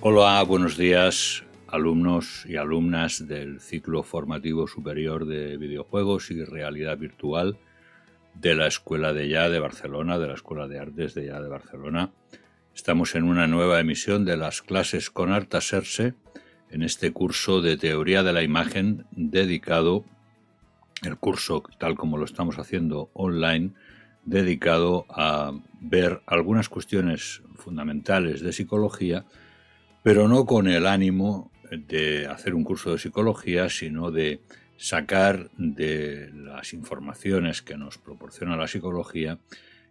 Hola, buenos días alumnos y alumnas del ciclo formativo superior de videojuegos y realidad virtual de la Escuela de Ya de Barcelona, de la Escuela de Artes de Ya de Barcelona. Estamos en una nueva emisión de las clases con Arta Serse, en este curso de teoría de la imagen dedicado, el curso tal como lo estamos haciendo online, dedicado a ver algunas cuestiones fundamentales de psicología, pero no con el ánimo de hacer un curso de psicología, sino de sacar de las informaciones que nos proporciona la psicología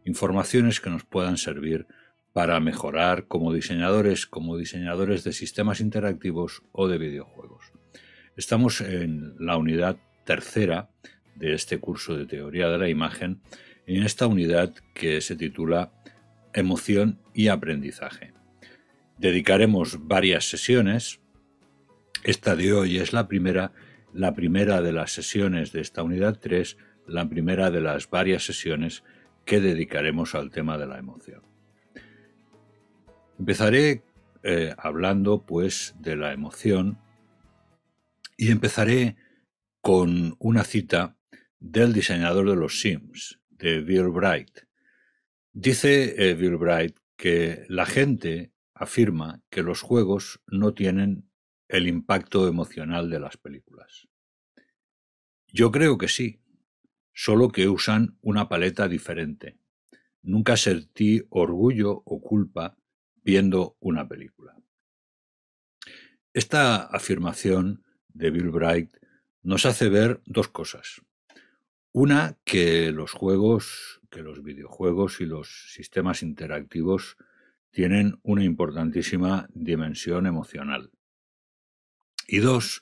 informaciones que nos puedan servir para mejorar como diseñadores, como diseñadores de sistemas interactivos o de videojuegos. Estamos en la unidad tercera de este curso de teoría de la imagen, en esta unidad que se titula Emoción y aprendizaje. Dedicaremos varias sesiones, esta de hoy es la primera la primera de las sesiones de esta unidad 3, la primera de las varias sesiones que dedicaremos al tema de la emoción. Empezaré eh, hablando pues de la emoción y empezaré con una cita del diseñador de los Sims, de Bill Bright. Dice eh, Bill Bright que la gente afirma que los juegos no tienen el impacto emocional de las películas. Yo creo que sí, solo que usan una paleta diferente. Nunca sentí orgullo o culpa viendo una película. Esta afirmación de Bill Bright nos hace ver dos cosas. Una, que los juegos, que los videojuegos y los sistemas interactivos tienen una importantísima dimensión emocional y dos,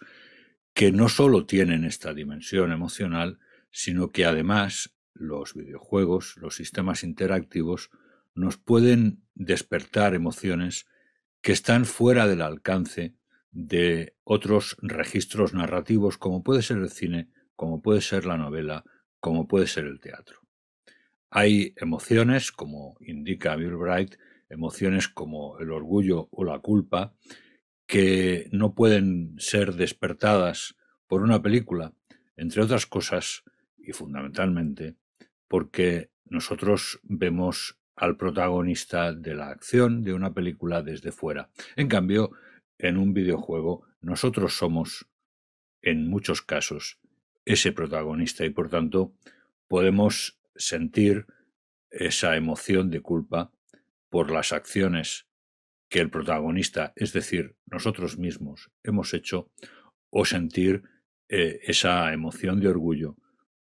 que no solo tienen esta dimensión emocional, sino que además los videojuegos, los sistemas interactivos, nos pueden despertar emociones que están fuera del alcance de otros registros narrativos como puede ser el cine, como puede ser la novela, como puede ser el teatro. Hay emociones, como indica Bill Bright, emociones como el orgullo o la culpa, que no pueden ser despertadas por una película, entre otras cosas y fundamentalmente porque nosotros vemos al protagonista de la acción de una película desde fuera. En cambio, en un videojuego nosotros somos, en muchos casos, ese protagonista y por tanto podemos sentir esa emoción de culpa por las acciones que el protagonista, es decir, nosotros mismos, hemos hecho o sentir eh, esa emoción de orgullo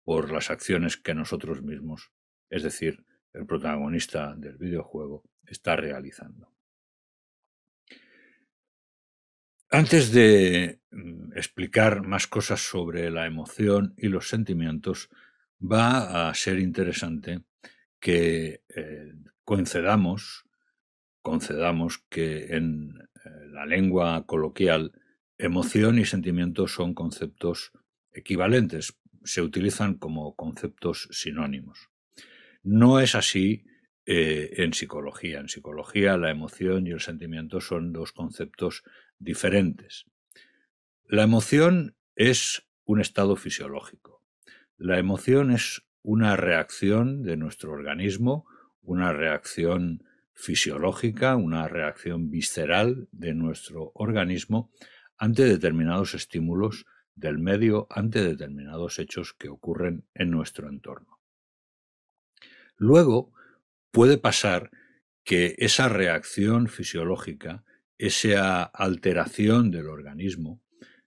por las acciones que nosotros mismos, es decir, el protagonista del videojuego, está realizando. Antes de mm, explicar más cosas sobre la emoción y los sentimientos, va a ser interesante que eh, coincidamos concedamos que en eh, la lengua coloquial emoción y sentimiento son conceptos equivalentes, se utilizan como conceptos sinónimos. No es así eh, en psicología. En psicología la emoción y el sentimiento son dos conceptos diferentes. La emoción es un estado fisiológico. La emoción es una reacción de nuestro organismo, una reacción fisiológica, una reacción visceral de nuestro organismo ante determinados estímulos del medio, ante determinados hechos que ocurren en nuestro entorno. Luego puede pasar que esa reacción fisiológica, esa alteración del organismo,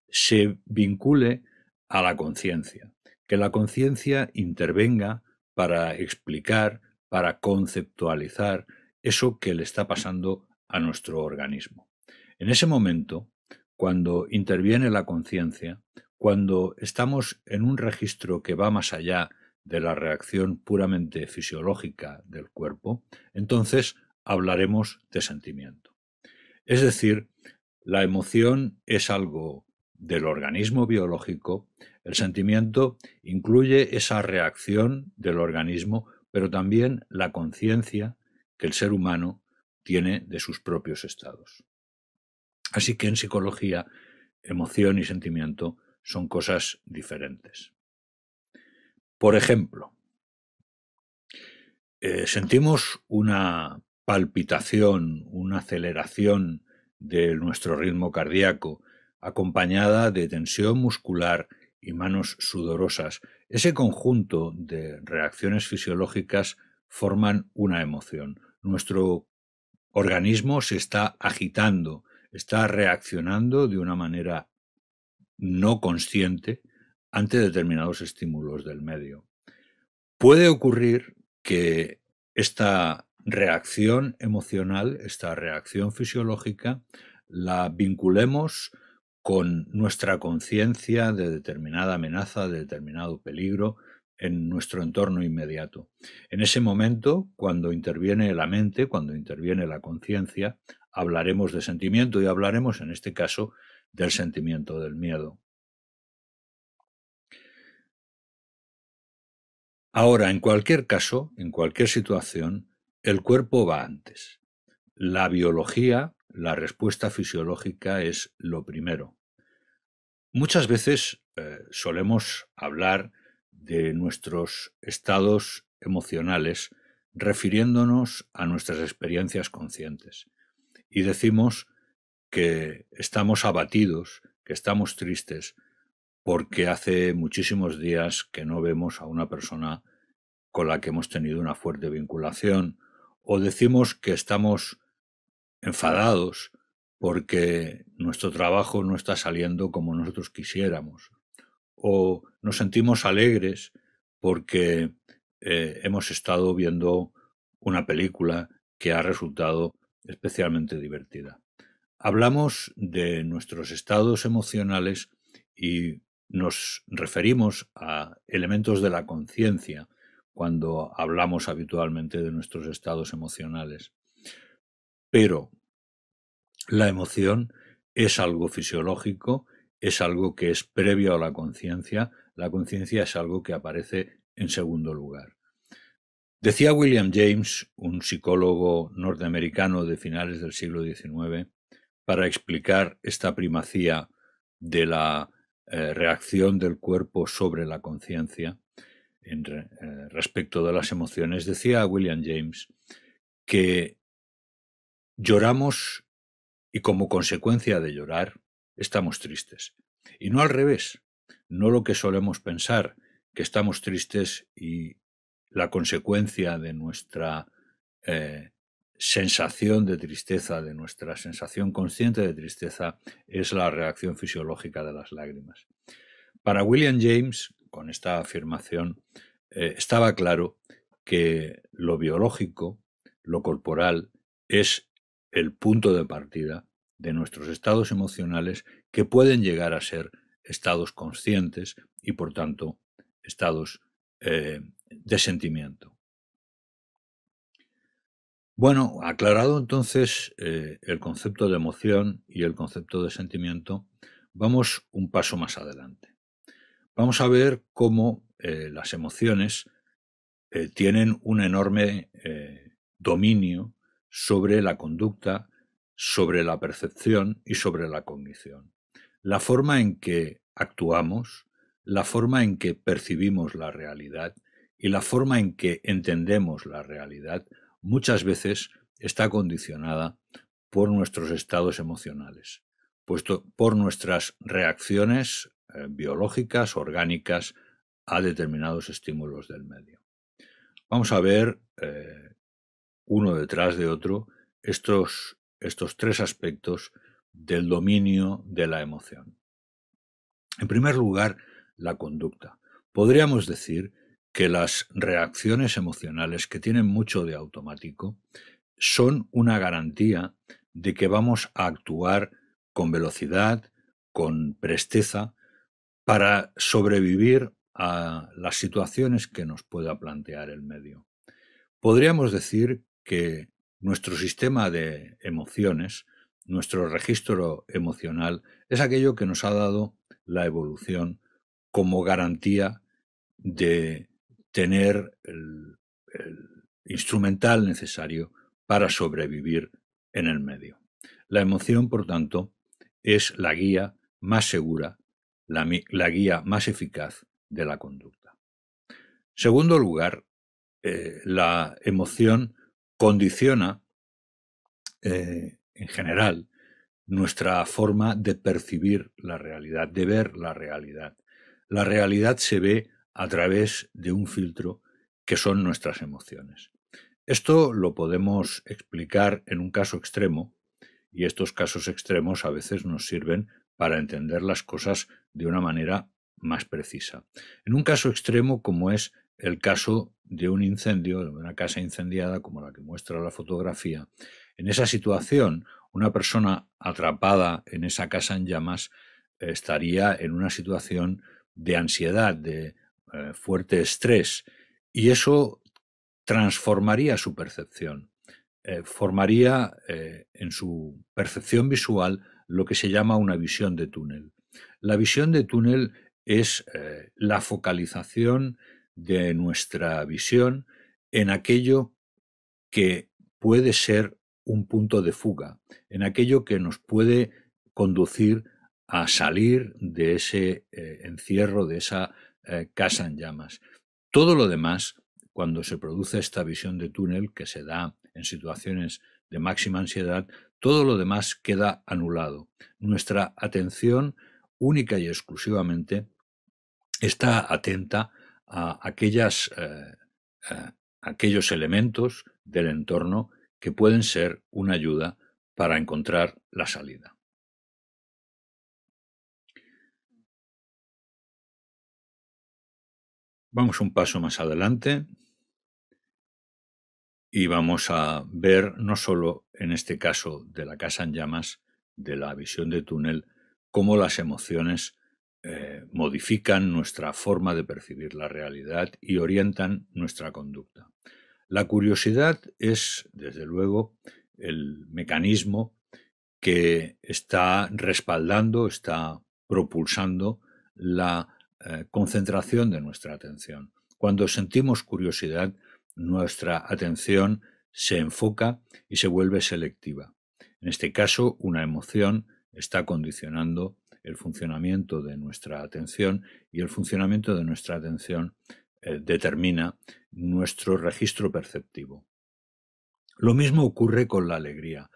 se vincule a la conciencia, que la conciencia intervenga para explicar, para conceptualizar, eso que le está pasando a nuestro organismo. En ese momento, cuando interviene la conciencia, cuando estamos en un registro que va más allá de la reacción puramente fisiológica del cuerpo, entonces hablaremos de sentimiento. Es decir, la emoción es algo del organismo biológico, el sentimiento incluye esa reacción del organismo, pero también la conciencia que el ser humano tiene de sus propios estados. Así que en psicología, emoción y sentimiento son cosas diferentes. Por ejemplo, eh, sentimos una palpitación, una aceleración de nuestro ritmo cardíaco, acompañada de tensión muscular y manos sudorosas. Ese conjunto de reacciones fisiológicas forman una emoción. Nuestro organismo se está agitando, está reaccionando de una manera no consciente ante determinados estímulos del medio. Puede ocurrir que esta reacción emocional, esta reacción fisiológica, la vinculemos con nuestra conciencia de determinada amenaza, de determinado peligro, en nuestro entorno inmediato. En ese momento, cuando interviene la mente, cuando interviene la conciencia, hablaremos de sentimiento y hablaremos, en este caso, del sentimiento del miedo. Ahora, en cualquier caso, en cualquier situación, el cuerpo va antes. La biología, la respuesta fisiológica es lo primero. Muchas veces eh, solemos hablar de nuestros estados emocionales refiriéndonos a nuestras experiencias conscientes. Y decimos que estamos abatidos, que estamos tristes, porque hace muchísimos días que no vemos a una persona con la que hemos tenido una fuerte vinculación, o decimos que estamos enfadados porque nuestro trabajo no está saliendo como nosotros quisiéramos, o nos sentimos alegres porque eh, hemos estado viendo una película que ha resultado especialmente divertida. Hablamos de nuestros estados emocionales y nos referimos a elementos de la conciencia cuando hablamos habitualmente de nuestros estados emocionales. Pero la emoción es algo fisiológico es algo que es previo a la conciencia, la conciencia es algo que aparece en segundo lugar. Decía William James, un psicólogo norteamericano de finales del siglo XIX, para explicar esta primacía de la eh, reacción del cuerpo sobre la conciencia eh, respecto de las emociones, decía William James que lloramos y como consecuencia de llorar estamos tristes. Y no al revés, no lo que solemos pensar, que estamos tristes y la consecuencia de nuestra eh, sensación de tristeza, de nuestra sensación consciente de tristeza, es la reacción fisiológica de las lágrimas. Para William James, con esta afirmación, eh, estaba claro que lo biológico, lo corporal, es el punto de partida de nuestros estados emocionales que pueden llegar a ser estados conscientes y por tanto estados eh, de sentimiento. Bueno, aclarado entonces eh, el concepto de emoción y el concepto de sentimiento, vamos un paso más adelante. Vamos a ver cómo eh, las emociones tienen un enorme dominio sobre la conducta sobre la percepción y sobre la cognición. La forma en que actuamos, la forma en que percibimos la realidad y la forma en que entendemos la realidad muchas veces está condicionada por nuestros estados emocionales, puesto por nuestras reacciones eh, biológicas, orgánicas, a determinados estímulos del medio. Vamos a ver eh, uno detrás de otro estos estos tres aspectos del dominio de la emoción. En primer lugar, la conducta. Podríamos decir que las reacciones emocionales que tienen mucho de automático son una garantía de que vamos a actuar con velocidad, con presteza, para sobrevivir a las situaciones que nos pueda plantear el medio. Podríamos decir que nuestro sistema de emociones, nuestro registro emocional, es aquello que nos ha dado la evolución como garantía de tener el, instrumental necesario para sobrevivir en el medio. La emoción, por tanto, es la guía más segura, la, guía más eficaz de la conducta. Segundo lugar, eh, la emoción condiciona eh, en general nuestra forma de percibir la realidad, de ver la realidad. La realidad se ve a través de un filtro que son nuestras emociones. Esto lo podemos explicar en un caso extremo y estos casos extremos a veces nos sirven para entender las cosas de una manera más precisa. En un caso extremo como es el caso de un incendio, de una casa incendiada como la que muestra la fotografía. En esa situación, una persona atrapada en esa casa en llamas eh, estaría en una situación de ansiedad, de eh, fuerte estrés, y eso transformaría su percepción, eh, formaría en su percepción visual lo que se llama una visión de túnel. La visión de túnel es la focalización de nuestra visión en aquello que puede ser un punto de fuga, en aquello que nos puede conducir a salir de ese eh, encierro, de esa eh, casa en llamas. Todo lo demás, cuando se produce esta visión de túnel que se da en situaciones de máxima ansiedad, todo lo demás queda anulado. Nuestra atención única y exclusivamente está atenta eh, a aquellos elementos del entorno que pueden ser una ayuda para encontrar la salida. Vamos un paso más adelante y vamos a ver no solo en este caso de la casa en llamas, de la visión de túnel, cómo las emociones eh, modifican nuestra forma de percibir la realidad y orientan nuestra conducta. La curiosidad es, desde luego, el mecanismo que está respaldando, está propulsando la eh, concentración de nuestra atención. Cuando sentimos curiosidad, nuestra atención se enfoca y se vuelve selectiva. En este caso, una emoción está condicionando el funcionamiento de nuestra atención y el funcionamiento de nuestra atención eh, determina nuestro registro perceptivo. Lo mismo ocurre con la alegría.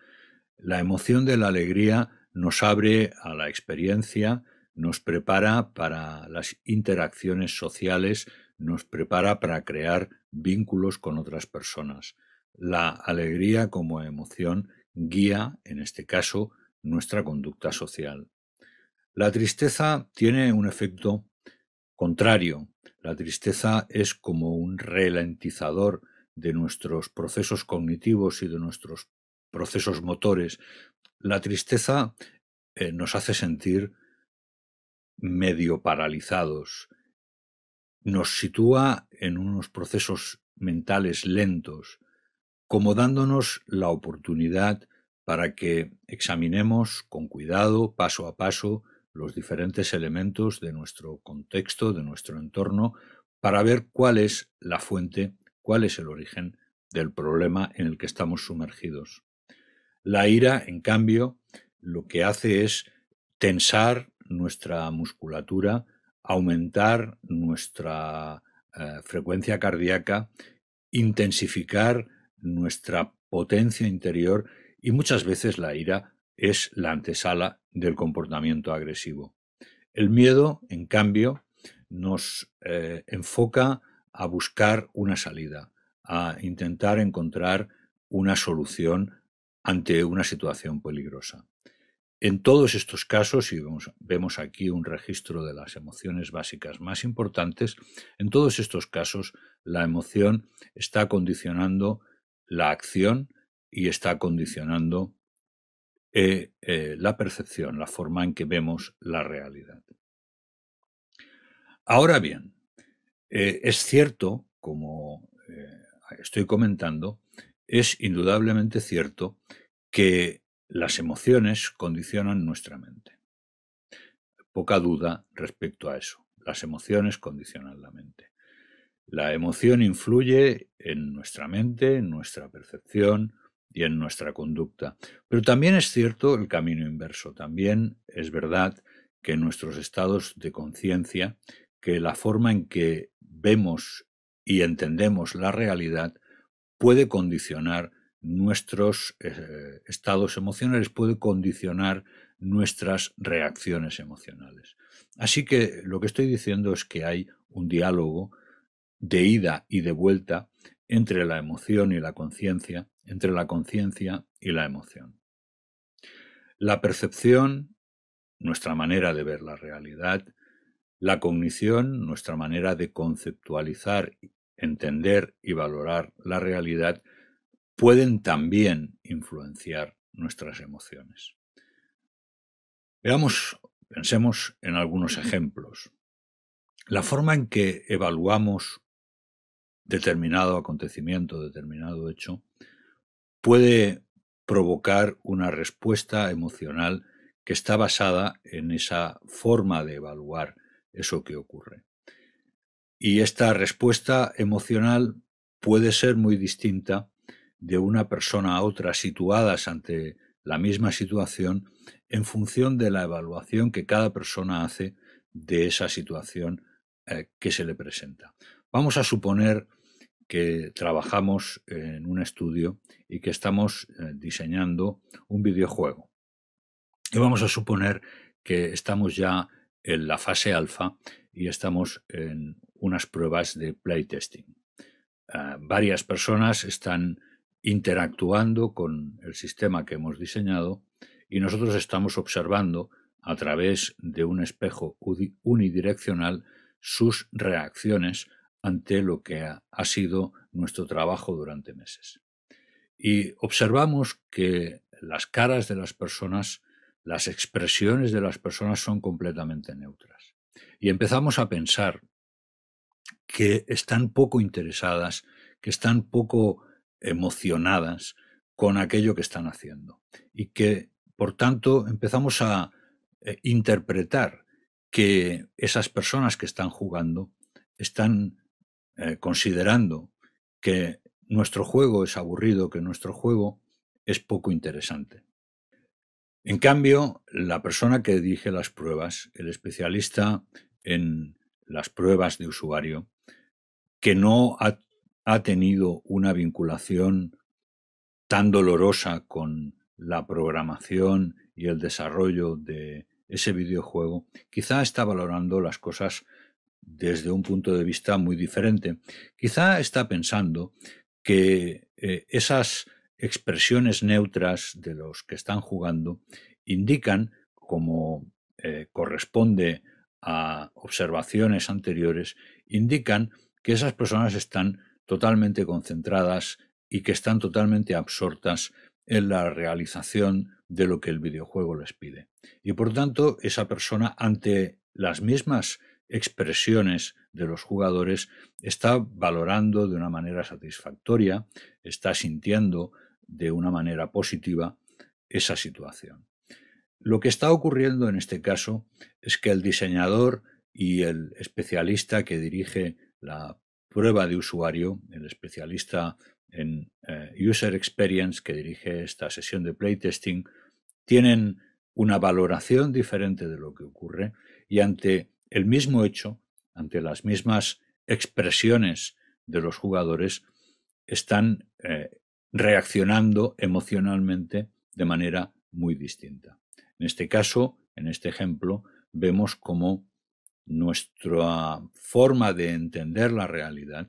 La emoción de la alegría nos abre a la experiencia, nos prepara para las interacciones sociales, nos prepara para crear vínculos con otras personas. La alegría como emoción guía, en este caso, nuestra conducta social. La tristeza tiene un efecto contrario. La tristeza es como un ralentizador de nuestros procesos cognitivos y de nuestros procesos motores. La tristeza eh, nos hace sentir medio paralizados, nos sitúa en unos procesos mentales lentos, como dándonos la oportunidad para que examinemos con cuidado, paso a paso, los diferentes elementos de nuestro contexto, de nuestro entorno, para ver cuál es la fuente, cuál es el origen del problema en el que estamos sumergidos. La ira, en cambio, lo que hace es tensar nuestra musculatura, aumentar nuestra eh, frecuencia cardíaca, intensificar nuestra potencia interior y muchas veces la ira es la antesala del comportamiento agresivo. El miedo, en cambio, nos eh, enfoca a buscar una salida, a intentar encontrar una solución ante una situación peligrosa. En todos estos casos, y vemos, vemos, aquí un registro de las emociones básicas más importantes, en todos estos casos la emoción está condicionando la acción y está condicionando eh, eh, la percepción, la forma en que vemos la realidad. Ahora bien, eh, es cierto, como estoy comentando, es indudablemente cierto que las emociones condicionan nuestra mente. Poca duda respecto a eso. Las emociones condicionan la mente. La emoción influye en nuestra mente, en nuestra percepción, y en nuestra conducta. Pero también es cierto el camino inverso. También es verdad que nuestros estados de conciencia, que la forma en que vemos y entendemos la realidad puede condicionar nuestros eh, estados emocionales, puede condicionar nuestras reacciones emocionales. Así que lo que estoy diciendo es que hay un diálogo de ida y de vuelta entre la emoción y la conciencia entre la conciencia y la emoción. La percepción, nuestra manera de ver la realidad, la cognición, nuestra manera de conceptualizar, entender y valorar la realidad, pueden también influenciar nuestras emociones. Veamos, pensemos en algunos ejemplos. La forma en que evaluamos determinado acontecimiento, determinado hecho, puede provocar una respuesta emocional que está basada en esa forma de evaluar eso que ocurre. Y esta respuesta emocional puede ser muy distinta de una persona a otra situadas ante la misma situación en función de la evaluación que cada persona hace de esa situación eh, que se le presenta. Vamos a suponer que trabajamos en un estudio y que estamos eh, diseñando un videojuego. Y vamos a suponer que estamos ya en la fase alfa y estamos en unas pruebas de playtesting. Ah, varias personas están interactuando con el sistema que hemos diseñado y nosotros estamos observando a través de un espejo unidireccional sus reacciones ante lo que ha, sido nuestro trabajo durante meses. Y observamos que las caras de las personas, las expresiones de las personas son completamente neutras. Y empezamos a pensar que están poco interesadas, que están poco emocionadas con aquello que están haciendo. Y que, por tanto, empezamos a eh, interpretar que esas personas que están jugando están eh, considerando que nuestro juego es aburrido, que nuestro juego es poco interesante. En cambio, la persona que dirige las pruebas, el especialista en las pruebas de usuario, que no ha tenido una vinculación tan dolorosa con la programación y el desarrollo de ese videojuego, quizá está valorando las cosas desde un punto de vista muy diferente. Quizá está pensando que eh, esas expresiones neutras de los que están jugando indican, como eh, corresponde a observaciones anteriores, indican que esas personas están totalmente concentradas y que están totalmente absortas en la realización de lo que el videojuego les pide. Y por tanto, esa persona ante las mismas expresiones de los jugadores, está valorando de una manera satisfactoria, está sintiendo de una manera positiva esa situación. Lo que está ocurriendo en este caso es que el diseñador y el especialista que dirige la prueba de usuario, el especialista en eh, User Experience que dirige esta sesión de playtesting, tienen una valoración diferente de lo que ocurre y ante el mismo hecho, ante las mismas expresiones de los jugadores, están eh, reaccionando emocionalmente de manera muy distinta. En este caso, en este ejemplo, vemos cómo nuestra forma de entender la realidad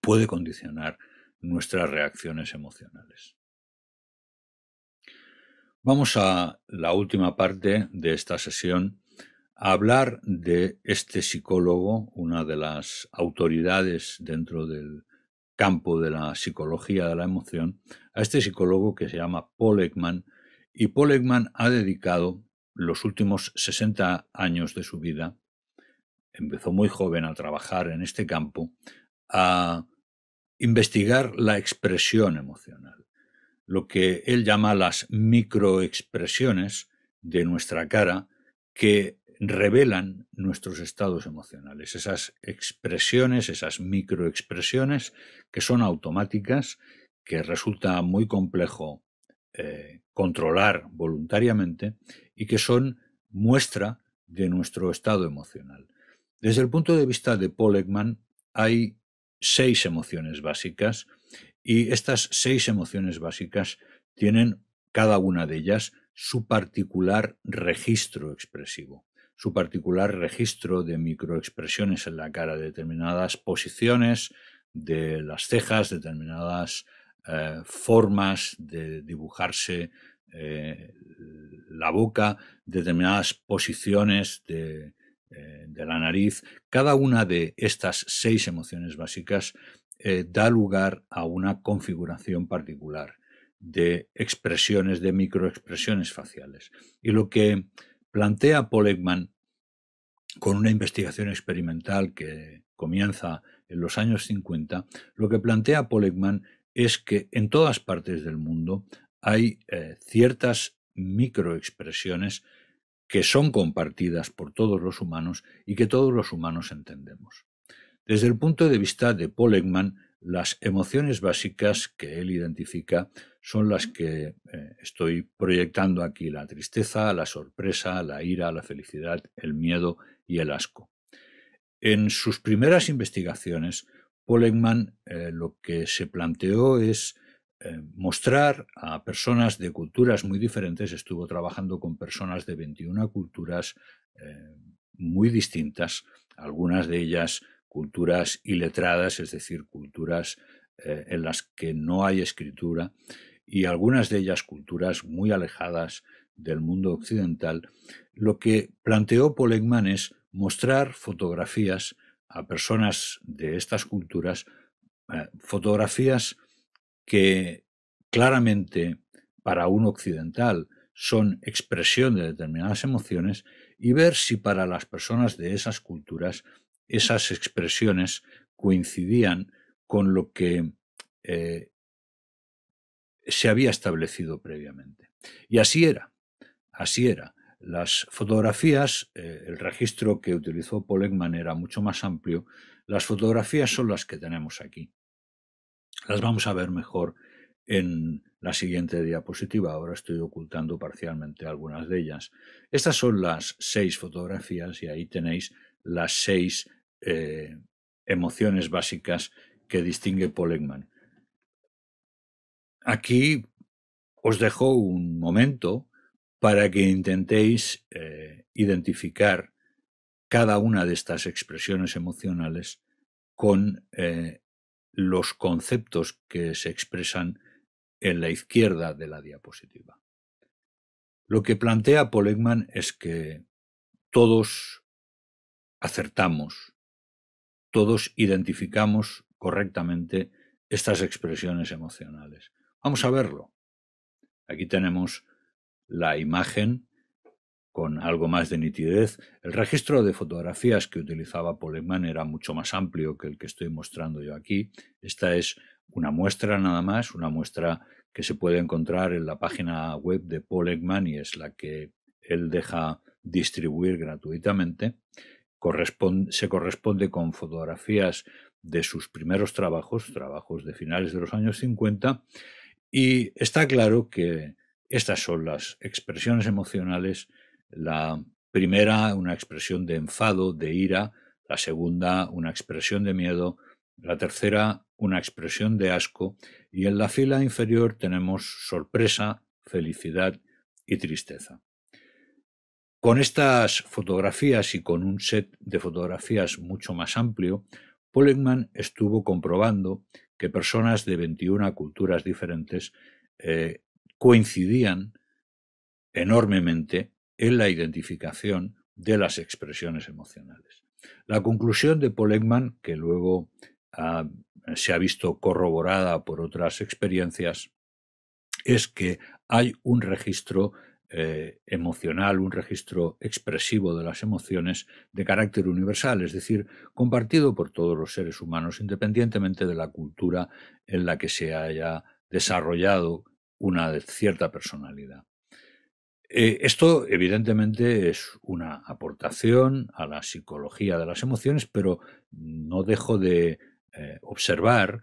puede condicionar nuestras reacciones emocionales. Vamos a la última parte de esta sesión hablar de este psicólogo, una de las autoridades dentro del campo de la psicología de la emoción, a este psicólogo que se llama Paul Ekman, y Paul Ekman ha dedicado los últimos 60 años de su vida, empezó muy joven a trabajar en este campo, a investigar la expresión emocional, lo que él llama las microexpresiones de nuestra cara, que revelan nuestros estados emocionales, esas expresiones, esas microexpresiones que son automáticas, que resulta muy complejo eh, controlar voluntariamente y que son muestra de nuestro estado emocional. Desde el punto de vista de Paul Ekman, hay seis emociones básicas y estas seis emociones básicas tienen cada una de ellas su particular registro expresivo su particular registro de microexpresiones en la cara, determinadas posiciones de las cejas, determinadas eh, formas de dibujarse eh, la boca, determinadas posiciones de, eh, de, la nariz. Cada una de estas seis emociones básicas da lugar a una configuración particular de expresiones, de microexpresiones faciales. Y lo que plantea Ekman, con una investigación experimental que comienza en los años 50, lo que plantea Ekman es que en todas partes del mundo hay eh, ciertas microexpresiones que son compartidas por todos los humanos y que todos los humanos entendemos. Desde el punto de vista de Polegman, las emociones básicas que él identifica son las que eh, estoy proyectando aquí, la tristeza, la sorpresa, la ira, la felicidad, el miedo y el asco. En sus primeras investigaciones, Polekman eh, lo que se planteó es eh, mostrar a personas de culturas muy diferentes, estuvo trabajando con personas de 21 culturas muy distintas, algunas de ellas culturas iletradas, es decir, culturas eh, en las que no hay escritura, y algunas de ellas culturas muy alejadas del mundo occidental, lo que planteó Polegman es mostrar fotografías a personas de estas culturas, eh, fotografías que claramente para un occidental son expresión de determinadas emociones y ver si para las personas de esas culturas esas expresiones coincidían con lo que eh, se había establecido previamente. Y así era, así era. Las fotografías, eh, el registro que utilizó Polegman era mucho más amplio, las fotografías son las que tenemos aquí. Las vamos a ver mejor en la siguiente diapositiva. Ahora estoy ocultando parcialmente algunas de ellas. Estas son las seis fotografías y ahí tenéis las seis eh, emociones básicas que distingue Polegman. Aquí os dejo un momento para que intentéis eh, identificar cada una de estas expresiones emocionales con eh, los conceptos que se expresan en la izquierda de la diapositiva. Lo que plantea Polegman es que todos acertamos todos identificamos correctamente estas expresiones emocionales. Vamos a verlo. Aquí tenemos la imagen con algo más de nitidez. El registro de fotografías que utilizaba Poleman era mucho más amplio que el que estoy mostrando yo aquí. Esta es una muestra nada más, una muestra que se puede encontrar en la página web de Paul y es la que él deja distribuir gratuitamente se corresponde con fotografías de sus primeros trabajos, trabajos de finales de los años 50, y está claro que estas son las expresiones emocionales, la primera una expresión de enfado, de ira, la segunda una expresión de miedo, la tercera una expresión de asco, y en la fila inferior tenemos sorpresa, felicidad y tristeza. Con estas fotografías y con un set de fotografías mucho más amplio, Polekman estuvo comprobando que personas de 21 culturas diferentes eh, coincidían enormemente en la identificación de las expresiones emocionales. La conclusión de Polekman, que luego ah, se ha visto corroborada por otras experiencias, es que hay un registro eh, emocional, un registro expresivo de las emociones de carácter universal, es decir, compartido por todos los seres humanos, independientemente de la cultura en la que se haya desarrollado una cierta personalidad. Eh, esto, evidentemente, es una aportación a la psicología de las emociones, pero no dejo de eh, observar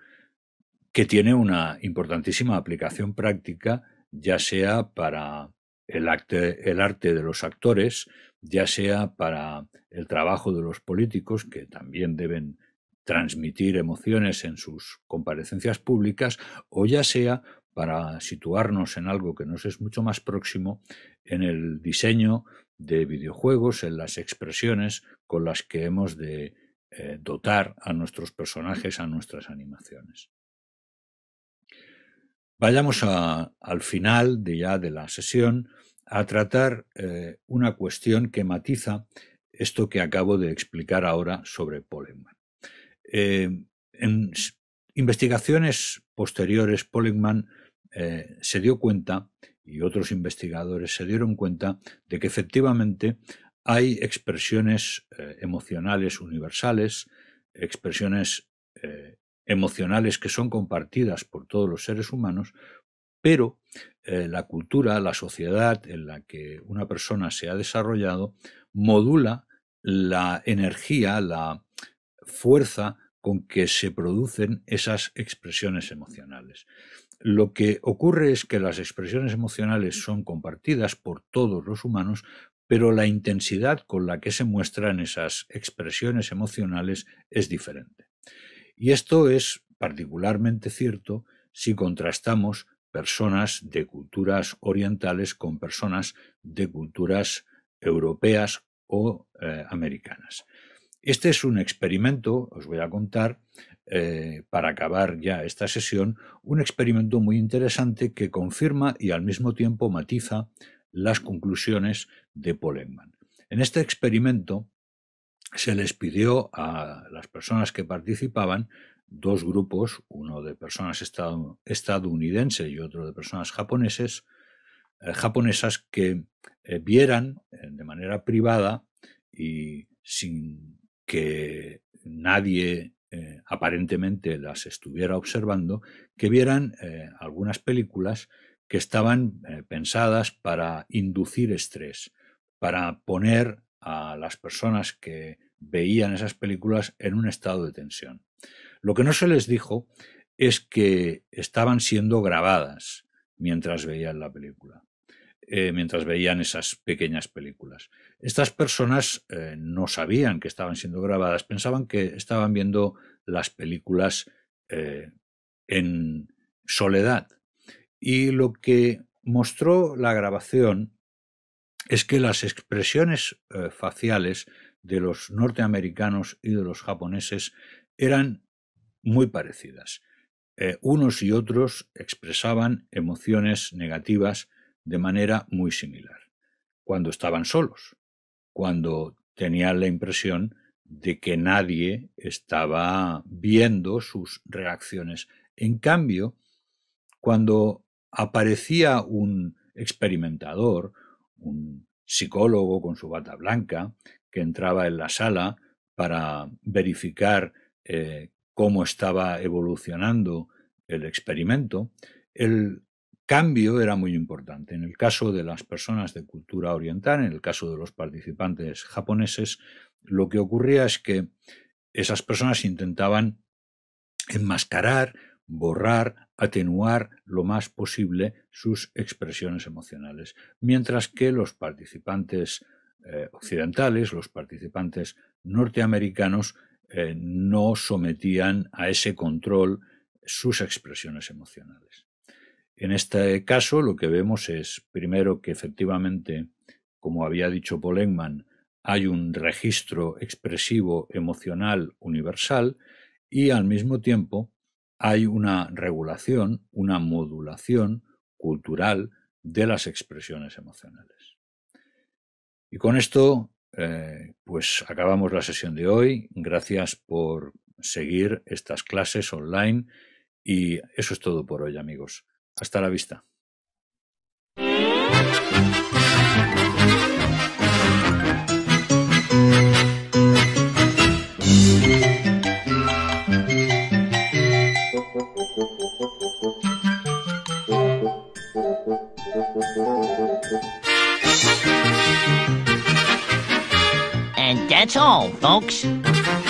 que tiene una importantísima aplicación práctica, ya sea para el, arte de los actores, ya sea para el trabajo de los políticos, que también deben transmitir emociones en sus comparecencias públicas, o ya sea para situarnos en algo que nos es mucho más próximo, en el diseño de videojuegos, en las expresiones con las que hemos de eh, dotar a nuestros personajes, a nuestras animaciones. Vayamos al final de ya de la sesión a tratar eh, una cuestión que matiza esto que acabo de explicar ahora sobre Polingman. Eh, en investigaciones posteriores, Polingman eh, se dio cuenta, y otros investigadores se dieron cuenta, de que efectivamente hay expresiones emocionales universales, expresiones emocionales que son compartidas por todos los seres humanos, pero eh, la cultura, la sociedad en la que una persona se ha desarrollado, modula la energía, la fuerza con que se producen esas expresiones emocionales. Lo que ocurre es que las expresiones emocionales son compartidas por todos los humanos, pero la intensidad con la que se muestran esas expresiones emocionales es diferente. Y esto es particularmente cierto si contrastamos personas de culturas orientales con personas de culturas europeas o eh, americanas. Este es un experimento, os voy a contar, eh, para acabar ya esta sesión, un experimento muy interesante que confirma y al mismo tiempo matiza las conclusiones de Poleman. En este experimento, se les pidió a las personas que participaban dos grupos, uno de personas estadounidenses y otro de personas japoneses, eh, japonesas que eh, vieran eh, de manera privada y sin que nadie aparentemente las estuviera observando, que vieran algunas películas que estaban pensadas para inducir estrés, para poner a las personas que veían esas películas en un estado de tensión. Lo que no se les dijo es que estaban siendo grabadas mientras veían la película, eh, mientras veían esas pequeñas películas. Estas personas eh, no sabían que estaban siendo grabadas, pensaban que estaban viendo las películas eh, en soledad. Y lo que mostró la grabación es que las expresiones faciales de los norteamericanos y de los japoneses eran muy parecidas. Eh, unos y otros expresaban emociones negativas de manera muy similar, cuando estaban solos, cuando tenían la impresión de que nadie estaba viendo sus reacciones. En cambio, cuando aparecía un experimentador, un psicólogo con su bata blanca, que entraba en la sala para verificar eh, cómo estaba evolucionando el experimento, el cambio era muy importante. En el caso de las personas de cultura oriental, en el caso de los participantes japoneses, lo que ocurría es que esas personas intentaban enmascarar, borrar, atenuar lo más posible sus expresiones emocionales, mientras que los participantes eh, occidentales, los participantes norteamericanos, eh, no sometían a ese control sus expresiones emocionales. En este caso, lo que vemos es, primero, que efectivamente, como había dicho Paul hay un registro expresivo emocional universal y al mismo tiempo hay una regulación, una modulación cultural de las expresiones emocionales. Y con esto, eh, pues acabamos la sesión de hoy. Gracias por seguir estas clases online y eso es todo por hoy, amigos. Hasta la vista. That's all, folks.